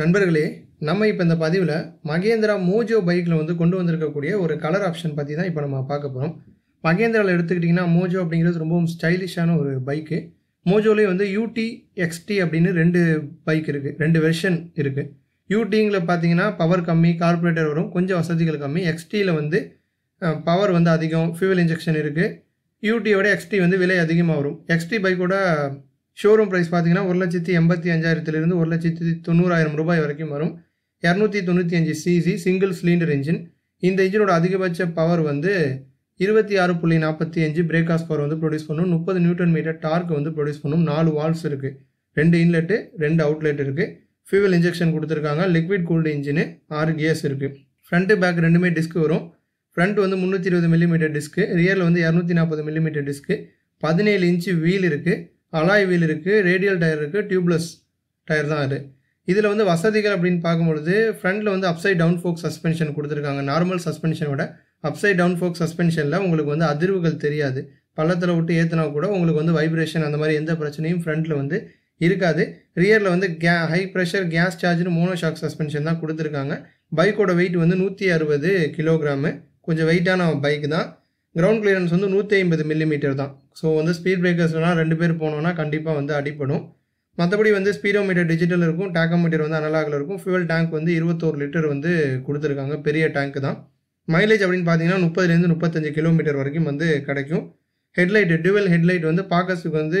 நண்பர்களே நம்ம இப்போ இந்த பதிவில் மகேந்திரா மோஜோ பைக்கில் வந்து கொண்டு வந்திருக்கக்கூடிய ஒரு கலர் ஆப்ஷன் பற்றி தான் இப்போ நம்ம பார்க்க போகிறோம் மகேந்திராவில் எடுத்துக்கிட்டிங்கன்னா மோஜோ அப்படிங்கிறது ரொம்பவும் ஸ்டைலிஷான ஒரு பைக்கு மோஜோலேயே வந்து யூடி எக்ஸ்டி அப்படின்னு ரெண்டு பைக் இருக்குது ரெண்டு வெர்ஷன் இருக்குது யூடிங்கில் பார்த்தீங்கன்னா பவர் கம்மி கார்பரேட்டர் வரும் கொஞ்சம் வசதிகள் கம்மி எக்ஸ்டியில் வந்து பவர் வந்து அதிகம் ஃபியூவல் இன்ஜெக்ஷன் இருக்குது யூடியோட எக்ஸ்டி வந்து விலை அதிகமாக வரும் எக்ஸ்டி பைக்கோட ஷோரூம் ப்ரைஸ் பார்த்தீங்கன்னா ஒரு லட்சத்தி எண்பத்தி அஞ்சாயிரத்துலேருந்து ஒரு லட்சத்தி தொண்ணூறாயிரம் ரூபாய் வரைக்கும் வரும் இரநூத்தி தொண்ணூற்றி அஞ்சு சிசி சிங்கிள் சிலிண்டர் இன்ஜின் இந்த இன்ஜினோட அதிகபட்ச பவர் வந்து இருபத்தி ஆறு புள்ளி நாற்பத்தி அஞ்சு பிரேக் ஆஃப் பவர் வந்து ப்ரொடியூஸ் பண்ணும் முப்பது நியூட்டன் மீட்டர் டார்க் வந்து ப்ரொடியூஸ் பண்ணும் நாலு வால்ஸ் இருக்குது ரெண்டு இன்லெட்டு ரெண்டு அவுட்லெட் இருக்குது ஃபியூவல் இன்ஜெக்ஷன் கொடுத்துருக்காங்க லிக்விட் கூல்டு இன்ஜினு ஆறு கியர்ஸ் இருக்குது ஃப்ரண்ட்டு பேக் ரெண்டுமே டிஸ்க் வரும் ஃப்ரண்ட் வந்து முந்நூற்றி இருபது மில்லிமீட்டர் டிஸ்க்கு ரியரில் வந்து இரநூத்தி நாற்பது மில்லிமீட்டர் டிஸ்க்கு பதினேழு இன்ச்சு வீல் இருக்குது அலாய் வீல் இருக்குது ரேடியல் டயர் இருக்குது டியூப்லெஸ் டயர் தான் அது இதில் வந்து வசதிகள் அப்படின்னு பார்க்கும்பொழுது ஃப்ரண்ட்டில் வந்து அப்சைட் டவுன் ஃபோக் சஸ்பென்ஷன் கொடுத்துருக்காங்க நார்மல் சஸ்பென்ஷனோட விட அப்சைட் டவுன் ஃபோக் சஸ்பென்ஷனில் உங்களுக்கு வந்து அதிர்வுகள் தெரியாது பள்ளத்தில் விட்டு ஏற்றினா கூட உங்களுக்கு வந்து வைப்ரேஷன் அந்த மாதிரி எந்த பிரச்சனையும் ஃப்ரண்ட்டில் வந்து இருக்காது ரியரில் வந்து கே ஹை ப்ரெஷர் கேஸ் சார்ஜ்னு மோனோ ஷாக் சஸ்பென்ஷன் தான் கொடுத்துருக்காங்க பைக்கோட வெயிட் வந்து நூற்றி அறுபது கிலோகிராமு கொஞ்சம் வெயிட்டான பைக் தான் கிரவுண்ட் கிளியரன்ஸ் வந்து நூற்றி ஐம்பது மில்லிமீட்டர் தான் ஸோ வந்து ஸ்பீட் பிரேக்கர்ஸ்னால் ரெண்டு பேர் போனோன்னா கண்டிப்பாக வந்து அடிப்படும் மற்றபடி வந்து ஸ்பீடோமீட்டர் டிஜிட்டல் இருக்கும் டேக்கோமீட்டர் வந்து அனலாகில் இருக்கும் ஃபியூவல் டேங்க் வந்து இருபத்தோரு லிட்டர் வந்து கொடுத்துருக்காங்க பெரிய டேங்க் தான் மைலேஜ் அப்படின்னு பார்த்தீங்கன்னா முப்பதுலேருந்து முப்பத்தஞ்சு கிலோமீட்டர் வரைக்கும் வந்து கிடைக்கும் ஹெட்லைட் டியூவல் ஹெட்லைட் வந்து பார்க்கறதுக்கு வந்து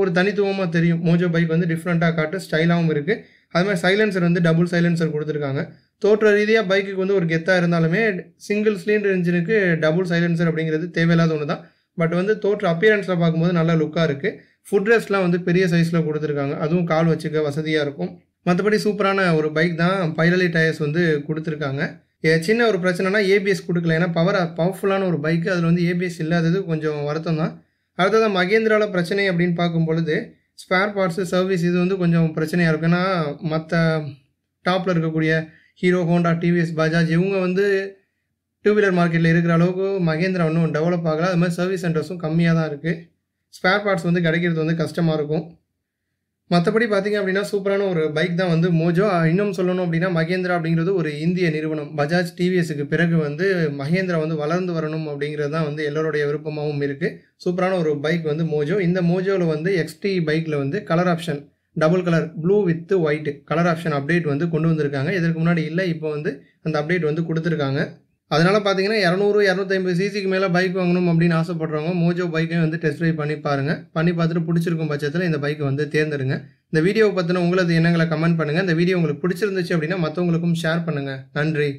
ஒரு தனித்துவமாக தெரியும் மோஜோ பைக் வந்து டிஃப்ரெண்ட்டாக காட்டு ஸ்டைலாகவும் இருக்குது அது மாதிரி சைலன்சர் வந்து டபுள் சைலன்சர் கொடுத்துருக்காங்க தோற்ற ரீதியாக பைக்குக்கு வந்து ஒரு கெத்தாக இருந்தாலுமே சிங்கிள் சிலிண்டர் இன்ஜினுக்கு டபுள் சைலன்சர் அப்படிங்கிறது தேவையில்லாத ஒன்று தான் பட் வந்து தோற்ற அப்பியரன்ஸில் பார்க்கும்போது நல்லா லுக்காக இருக்குது ஃபுட் ரெஸ்ட்லாம் வந்து பெரிய சைஸில் கொடுத்துருக்காங்க அதுவும் கால் வச்சுக்க வசதியாக இருக்கும் மற்றபடி சூப்பரான ஒரு பைக் தான் பைரலி டயர்ஸ் வந்து கொடுத்துருக்காங்க சின்ன ஒரு பிரச்சனைனா ஏபிஎஸ் கொடுக்கல ஏன்னா பவர் பவர்ஃபுல்லான ஒரு பைக்கு அதில் வந்து ஏபிஎஸ் இல்லாதது கொஞ்சம் வருத்தம் தான் அடுத்ததாக மகேந்திராவில் பிரச்சனை அப்படின்னு பார்க்கும் பொழுது ஸ்பேர் பார்ட்ஸு சர்வீஸ் இது வந்து கொஞ்சம் பிரச்சனையாக இருக்குன்னா ஏன்னா மற்ற டாப்பில் இருக்கக்கூடிய ஹீரோ ஹோண்டா டிவிஎஸ் பஜாஜ் இவங்க வந்து டூ வீலர் மார்க்கெட்டில் இருக்கிற அளவுக்கு மகேந்திரா ஒன்றும் டெவலப் ஆகலை அது மாதிரி சர்வீஸ் சென்டர்ஸும் கம்மியாக தான் இருக்குது ஸ்பேர் பார்ட்ஸ் வந்து கிடைக்கிறது வந்து கஷ்டமாக இருக்கும் மற்றபடி பார்த்திங்க அப்படின்னா சூப்பரான ஒரு பைக் தான் வந்து மோஜோ இன்னும் சொல்லணும் அப்படின்னா மகேந்திரா அப்படிங்கிறது ஒரு இந்திய நிறுவனம் பஜாஜ் டிவிஎஸ்க்கு பிறகு வந்து மகேந்திரா வந்து வளர்ந்து வரணும் அப்படிங்கிறது தான் வந்து எல்லோருடைய விருப்பமாகவும் இருக்குது சூப்பரான ஒரு பைக் வந்து மோஜோ இந்த மோஜோவில் வந்து எக்ஸ்டி பைக்கில் வந்து colour option double colour blue with white colour option update வந்து கொண்டு வந்திருக்காங்க இதற்கு முன்னாடி இல்லை இப்போ வந்து அந்த அப்டேட் வந்து கொடுத்துருக்காங்க அதனால் பார்த்தீங்கன்னா இரநூறு இரநூத்தம்பது சிசிக்கு மேலே பைக் வாங்கணும் அப்படின்னு ஆசைப்படுறவங்க மோஜோ பைக்கையும் வந்து டெஸ்ட் ட்ரைவ் பண்ணி பாருங்கள் பண்ணி பார்த்துட்டு பிடிச்சிருக்கும் பட்சத்தில் இந்த பைக்கை வந்து தேர்ந்தெடுங்க இந்த வீடியோவை பற்றின உங்களது எண்ணங்களை கமெண்ட் பண்ணுங்கள் இந்த வீடியோ உங்களுக்கு பிடிச்சிருந்துச்சு அப்படின்னா மற்றவங்களுக்கும் ஷேர் பண்ணுங்கள் நன்றி